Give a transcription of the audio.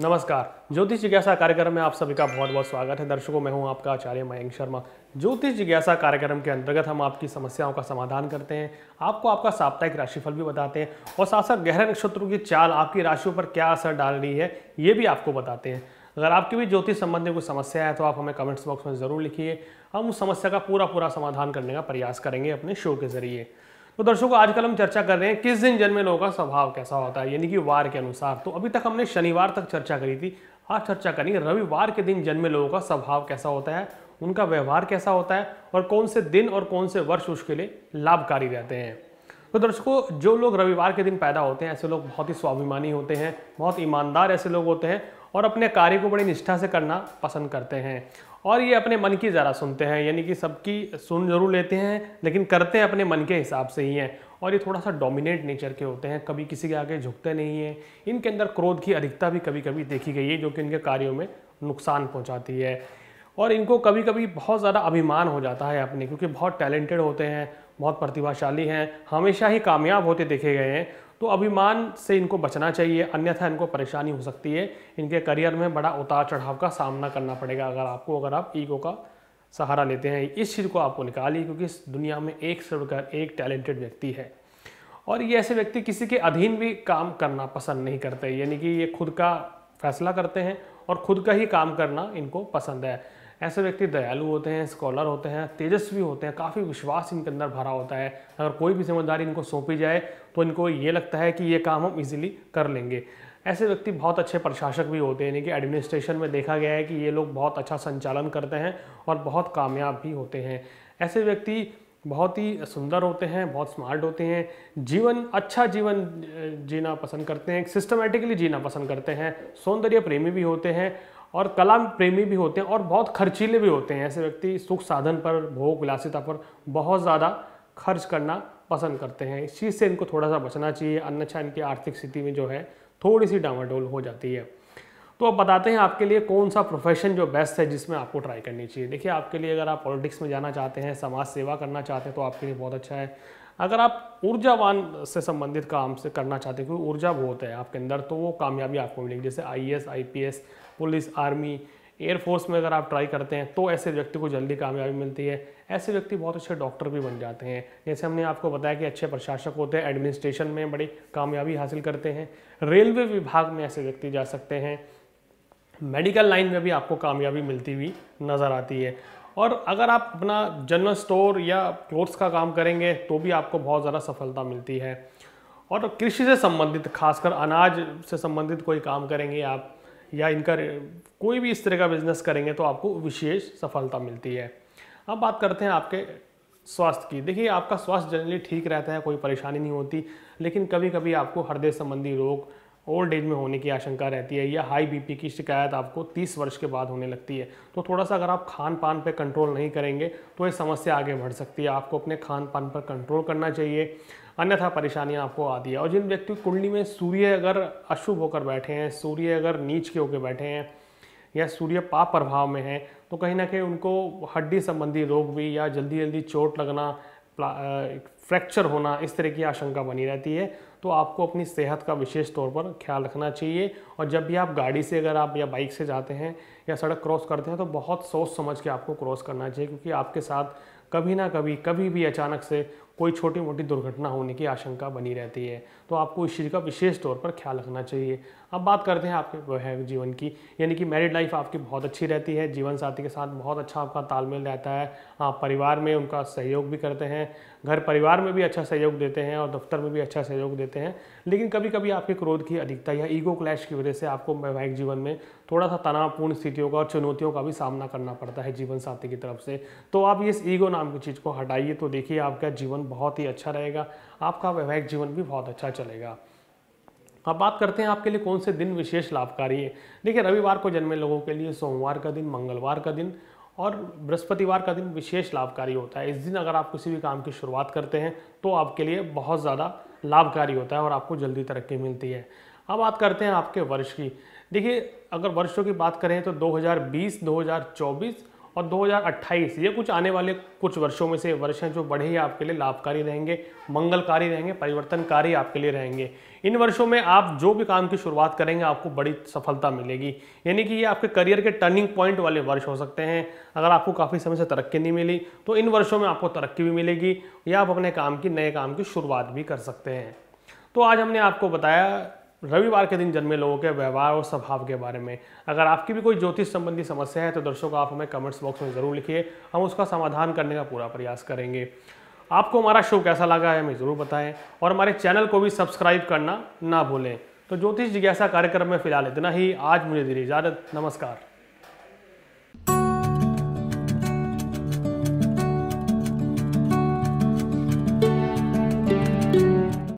नमस्कार ज्योतिष जिज्ञासा कार्यक्रम में आप सभी का बहुत बहुत स्वागत है दर्शकों मैं हूं आपका आचार्य मयंक शर्मा ज्योतिष जिज्ञासा कार्यक्रम के अंतर्गत हम आपकी समस्याओं का समाधान करते हैं आपको आपका साप्ताहिक राशिफल भी बताते हैं और साथ साथ गहरे नक्षत्रों की चाल आपकी राशियों पर क्या असर डाल रही है ये भी आपको बताते हैं अगर आपकी भी ज्योतिष संबंधी कोई समस्या है तो आप हमें कमेंट्स बॉक्स में ज़रूर लिखिए हम उस समस्या का पूरा पूरा समाधान करने का प्रयास करेंगे अपने शो के ज़रिए तो दर्शकों आजकल हम चर्चा कर रहे हैं किस दिन जन्मे लोगों का स्वभाव कैसा होता है यानी कि वार के अनुसार तो अभी तक हमने शनिवार तक चर्चा करी थी आज चर्चा करेंगे रविवार के दिन जन्मे लोगों का स्वभाव कैसा होता है उनका व्यवहार कैसा होता है और कौन से दिन और कौन से वर्ष उसके लिए लाभकारी रहते हैं तो दर्शकों जो लोग रविवार के दिन पैदा होते हैं ऐसे लोग बहुत ही स्वाभिमानी होते हैं बहुत ईमानदार ऐसे लोग होते हैं और अपने कार्य को बड़ी निष्ठा से करना पसंद करते हैं और ये अपने मन की ज़रा सुनते हैं यानी कि सबकी सुन जरूर लेते हैं लेकिन करते हैं अपने मन के हिसाब से ही हैं और ये थोड़ा सा डोमिनेट नेचर के होते हैं कभी किसी के आगे झुकते नहीं हैं इनके अंदर क्रोध की अधिकता भी कभी कभी देखी गई है जो कि इनके कार्यों में नुकसान पहुँचाती है और इनको कभी कभी बहुत ज़्यादा अभिमान हो जाता है अपने क्योंकि बहुत टैलेंटेड होते हैं बहुत प्रतिभाशाली हैं हमेशा ही कामयाब होते देखे गए हैं तो अभिमान से इनको बचना चाहिए अन्यथा इनको परेशानी हो सकती है इनके करियर में बड़ा उतार चढ़ाव का सामना करना पड़ेगा अगर आपको अगर आप ईगो का सहारा लेते हैं इस चीज़ को आपको निकालिए क्योंकि इस दुनिया में एक से बढ़कर एक टैलेंटेड व्यक्ति है और ये ऐसे व्यक्ति किसी के अधीन भी काम करना पसंद नहीं करते यानी कि ये खुद का फैसला करते हैं और खुद का ही काम करना इनको पसंद है ऐसे व्यक्ति दयालु होते हैं स्कॉलर होते हैं तेजस्वी होते हैं काफ़ी विश्वास इनके अंदर भरा होता है अगर कोई भी जिम्मेदारी इनको सौंपी जाए तो इनको ये लगता है कि ये काम हम इजीली कर लेंगे ऐसे व्यक्ति बहुत अच्छे प्रशासक भी होते हैं यानी कि एडमिनिस्ट्रेशन में देखा गया है कि ये लोग बहुत अच्छा संचालन करते हैं और बहुत कामयाब भी होते हैं ऐसे व्यक्ति बहुत ही सुंदर होते हैं बहुत स्मार्ट होते हैं जीवन अच्छा जीवन जीना पसंद करते हैं सिस्टमेटिकली जीना पसंद करते हैं सौंदर्य प्रेमी भी होते हैं और कला प्रेमी भी होते हैं और बहुत खर्चीले भी होते हैं ऐसे व्यक्ति सुख साधन पर भोग विलासिता पर बहुत ज़्यादा खर्च करना पसंद करते हैं इस चीज़ से इनको थोड़ा सा बचना चाहिए अन्यथा इनकी आर्थिक स्थिति में जो है थोड़ी सी डामाडोल हो जाती है तो अब बताते हैं आपके लिए कौन सा प्रोफेशन जो बेस्ट है जिसमें आपको ट्राई करनी चाहिए देखिए आपके लिए अगर आप पॉलिटिक्स में जाना चाहते हैं समाज सेवा करना चाहते हैं तो आपके लिए बहुत अच्छा है अगर आप ऊर्जावान से संबंधित काम से करना चाहते हैं क्योंकि ऊर्जा बहुत है आपके अंदर तो वो कामयाबी आपको मिलेगी जैसे I S police army air force में अगर आप ट्राई करते हैं तो ऐसे व्यक्ति को जल्दी कामयाबी मिलती है ऐसे व्यक्ति बहुत अच्छे डॉक्टर भी बन जाते हैं जैसे हमने आपको बताया कि अच्छे प्रशासक होते हैं एडमिनिस्ट्रेशन में बड़ी कामयाबी हासिल करते हैं रेलवे विभाग में ऐसे व्यक्ति जा सकते हैं मेडिकल लाइन में भी आपको कामयाबी मिलती हुई नज़र आती है और अगर आप अपना जनरल स्टोर या क्लोथ्स का काम करेंगे तो भी आपको बहुत ज़्यादा सफलता मिलती है और कृषि से संबंधित खासकर अनाज से संबंधित कोई काम करेंगे आप या इनका कोई भी इस तरह का बिजनेस करेंगे तो आपको विशेष सफलता मिलती है अब बात करते हैं आपके स्वास्थ्य की देखिए आपका स्वास्थ्य जनरली ठीक रहता है कोई परेशानी नहीं होती लेकिन कभी कभी आपको हृदय संबंधी रोग ओल्ड एज में होने की आशंका रहती है या हाई बीपी की शिकायत आपको 30 वर्ष के बाद होने लगती है तो थोड़ा सा अगर आप खान पान पर कंट्रोल नहीं करेंगे तो ये समस्या आगे बढ़ सकती है आपको अपने खान पान पर कंट्रोल करना चाहिए अन्यथा परेशानियां आपको आती है और जिन व्यक्ति कुंडली में सूर्य अगर अशुभ होकर बैठे हैं सूर्य अगर नीच के होकर बैठे हैं या सूर्य पाप प्रभाव में है तो कहीं ना कहीं उनको हड्डी संबंधी रोग भी या जल्दी जल्दी चोट लगना फ्रैक्चर होना इस तरह की आशंका बनी रहती है तो आपको अपनी सेहत का विशेष तौर पर ख्याल रखना चाहिए और जब भी आप गाड़ी से अगर आप या बाइक से जाते हैं या सड़क क्रॉस करते हैं तो बहुत सोच समझ के आपको क्रॉस करना चाहिए क्योंकि आपके साथ कभी ना कभी कभी भी अचानक से कोई छोटी मोटी दुर्घटना होने की आशंका बनी रहती है तो आपको इस चीज़ का विशेष तौर पर ख्याल रखना चाहिए अब बात करते हैं आपके वैवाहिक जीवन की यानी कि मैरिड लाइफ आपकी बहुत अच्छी रहती है जीवन साथी के साथ बहुत अच्छा आपका तालमेल रहता है आप परिवार में उनका सहयोग भी करते हैं घर परिवार में भी अच्छा सहयोग देते हैं और दफ्तर में भी अच्छा सहयोग देते हैं लेकिन कभी कभी आपके क्रोध की अधिकता या ईगो क्लैश की वजह से आपको वैवाहिक जीवन में थोड़ा सा तनावपूर्ण स्थितियों का और चुनौतियों का भी सामना करना पड़ता है जीवन साथी की तरफ से तो आप इस ईगो नाम की चीज़ को हटाइए तो देखिए आपका जीवन बहुत ही अच्छा रहेगा आपका वैवाहिक जीवन भी बहुत अच्छा चलेगा अब बात करते हैं आपके लिए कौन से दिन विशेष लाभकारी है देखिए रविवार को जन्मे लोगों के लिए सोमवार का दिन मंगलवार का दिन और बृहस्पतिवार का दिन विशेष लाभकारी होता है इस दिन अगर आप किसी भी काम की शुरुआत करते हैं तो आपके लिए बहुत ज़्यादा लाभकारी होता है और आपको जल्दी तरक्की मिलती है अब बात करते हैं आपके वर्ष की देखिए अगर वर्षों की बात करें तो 2020, 2024 और 2028 ये कुछ आने वाले कुछ वर्षों में से वर्ष हैं जो बड़े ही आपके लिए लाभकारी रहेंगे मंगलकारी रहेंगे परिवर्तनकारी आपके लिए रहेंगे इन वर्षों में आप जो भी काम की शुरुआत करेंगे आपको बड़ी सफलता मिलेगी यानी कि ये आपके करियर के टर्निंग पॉइंट वाले वर्ष हो सकते हैं अगर आपको काफ़ी समय से तरक्की नहीं मिली तो इन वर्षों में आपको तरक्की भी मिलेगी या आप अपने काम की नए काम की शुरुआत भी कर सकते हैं तो आज हमने आपको बताया रविवार के दिन जन्मे लोगों के व्यवहार और स्वभाव के बारे में अगर आपकी भी कोई ज्योतिष संबंधी समस्या है तो दर्शकों आप हमें कमेंट्स बॉक्स में ज़रूर लिखिए हम उसका समाधान करने का पूरा प्रयास करेंगे आपको हमारा शो कैसा लगा है हमें ज़रूर बताएं और हमारे चैनल को भी सब्सक्राइब करना ना भूलें तो ज्योतिष जिज्ञासा कार्यक्रम में फिलहाल इतना ही आज मुझे दीजिए इजाज़त नमस्कार